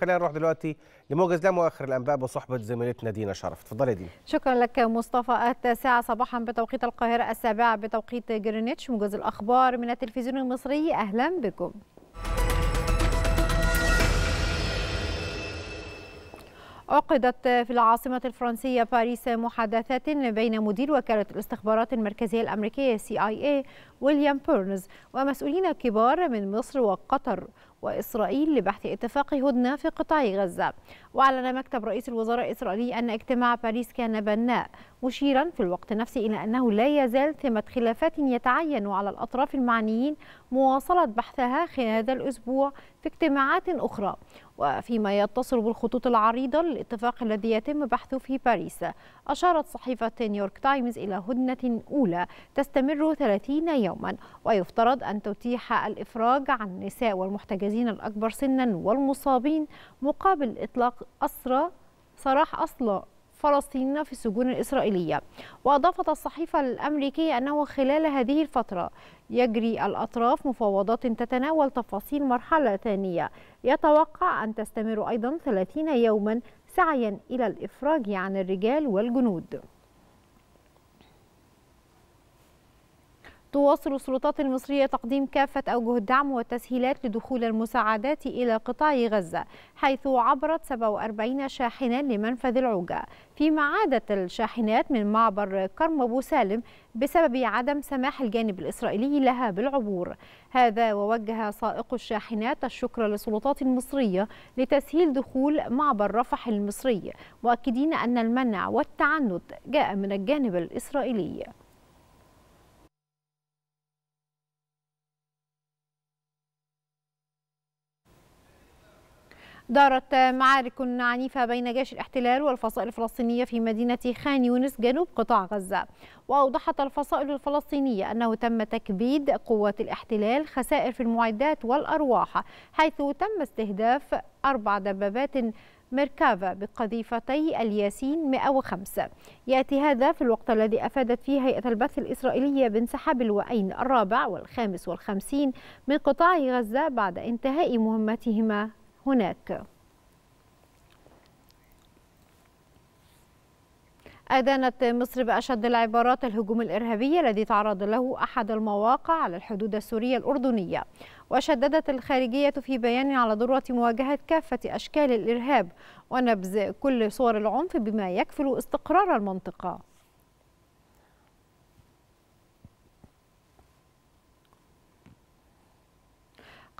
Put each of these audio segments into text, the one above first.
خلينا نروح دلوقتي لموجز لام واخر الانباء بصحبه زميلتنا دينا شرف اتفضلي يا دينا شكرا لك مصطفى التاسعه صباحا بتوقيت القاهره السابعه بتوقيت جرينتش موجز الاخبار من التلفزيون المصري اهلا بكم عقدت في العاصمة الفرنسية باريس محادثات بين مدير وكالة الاستخبارات المركزية الأمريكية CIA إيه ويليام بيرنز ومسؤولين كبار من مصر وقطر وإسرائيل لبحث اتفاق هدنة في قطاع غزة وأعلن مكتب رئيس الوزراء الإسرائيلي أن اجتماع باريس كان بناء مشيرا في الوقت نفسه إلى أنه لا يزال ثمة خلافات يتعين على الأطراف المعنيين مواصلة بحثها خلال هذا الأسبوع في اجتماعات أخرى وفيما يتصل بالخطوط العريضة للاتفاق الذي يتم بحثه في باريس أشارت صحيفة نيويورك تايمز إلى هدنة أولى تستمر 30 يوما ويفترض أن تتيح الإفراج عن النساء والمحتجزين المحتجزين الأكبر سنا والمصابين مقابل إطلاق أسرى صراح أصلة فلسطين في السجون الإسرائيلية وأضافت الصحيفة الأمريكية أنه خلال هذه الفترة يجري الأطراف مفاوضات تتناول تفاصيل مرحلة ثانية يتوقع أن تستمر أيضا 30 يوما سعيا إلى الإفراج عن الرجال والجنود تواصل السلطات المصرية تقديم كافة أوجه الدعم والتسهيلات لدخول المساعدات إلى قطاع غزة حيث عبرت 47 شاحنة لمنفذ العوجة فيما عادت الشاحنات من معبر كرم أبو سالم بسبب عدم سماح الجانب الإسرائيلي لها بالعبور هذا ووجه سائق الشاحنات الشكر للسلطات المصرية لتسهيل دخول معبر رفح المصري مؤكدين أن المنع والتعنت جاء من الجانب الإسرائيلي دارت معارك عنيفة بين جيش الاحتلال والفصائل الفلسطينية في مدينة خان يونس جنوب قطاع غزة وأوضحت الفصائل الفلسطينية أنه تم تكبيد قوات الاحتلال خسائر في المعدات والأرواح حيث تم استهداف أربع دبابات مركافة بقذيفتي الياسين 105 يأتي هذا في الوقت الذي أفادت فيه هيئة البث الإسرائيلية بانسحاب الوأين الرابع والخامس والخمسين من قطاع غزة بعد انتهاء مهمتهما هناك أدانت مصر بأشد العبارات الهجوم الإرهابي الذي تعرض له أحد المواقع على الحدود السورية الأردنية وشددت الخارجية في بيان على ضرورة مواجهة كافة أشكال الإرهاب ونبذ كل صور العنف بما يكفل استقرار المنطقة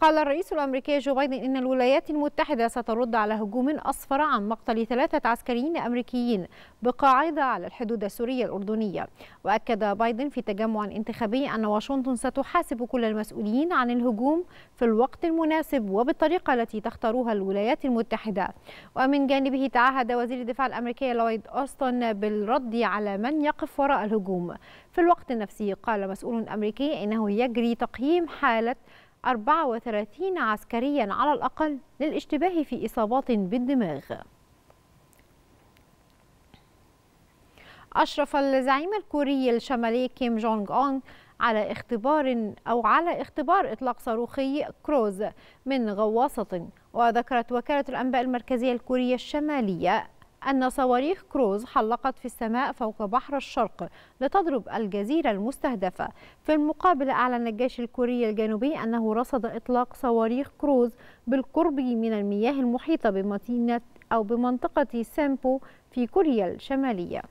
قال الرئيس الأمريكي جو بايدن إن الولايات المتحدة سترد على هجوم أصفر عن مقتل ثلاثة عسكريين أمريكيين بقاعدة على الحدود السورية الأردنية وأكد بايدن في تجمع انتخابي أن واشنطن ستحاسب كل المسؤولين عن الهجوم في الوقت المناسب وبالطريقة التي تختارها الولايات المتحدة ومن جانبه تعهد وزير الدفاع الأمريكي لويد أوستن بالرد على من يقف وراء الهجوم في الوقت نفسه قال مسؤول أمريكي إنه يجري تقييم حالة 34 عسكريا على الأقل للاشتباه في إصابات بالدماغ أشرف الزعيم الكوري الشمالي كيم جونغ أون على اختبار أو على اختبار إطلاق صاروخي كروز من غواصة وذكرت وكالة الأنباء المركزية الكورية الشمالية أن صواريخ كروز حلقت في السماء فوق بحر الشرق لتضرب الجزيرة المستهدفة في المقابل أعلن الجيش الكوري الجنوبي أنه رصد إطلاق صواريخ كروز بالقرب من المياه المحيطة بمدينة أو بمنطقة سامبو في كوريا الشمالية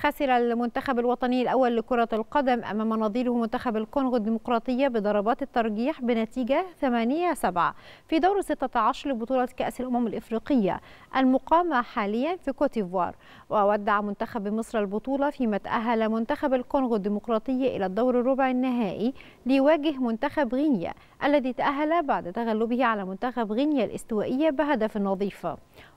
خسر المنتخب الوطني الأول لكرة القدم أمام نظيره منتخب الكونغو الديمقراطية بضربات الترجيح بنتيجة 8-7 في دور 16 لبطولة كأس الأمم الإفريقية المقامة حاليا في كوتيفوار وودع منتخب مصر البطولة فيما تأهل منتخب الكونغو الديمقراطية إلى الدور الربع النهائي ليواجه منتخب غينيا الذي تأهل بعد تغلبه على منتخب غينيا الاستوائية بهدف نظيف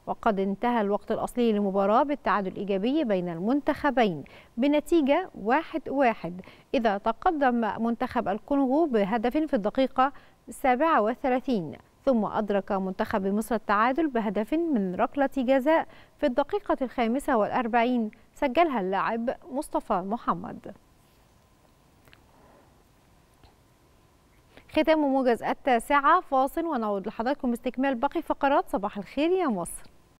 وقد انتهى الوقت الأصلي للمباراة بالتعادل الإيجابي بين المنتخبين بنتيجة 1-1 واحد واحد إذا تقدم منتخب الكونغو بهدف في الدقيقة 37 ثم أدرك منتخب مصر التعادل بهدف من ركلة جزاء في الدقيقة الخامسة والأربعين سجلها اللاعب مصطفى محمد ختام موجز التاسعة فاصل ونعود لحضراتكم باستكمال باقي فقرات صباح الخير يا مصر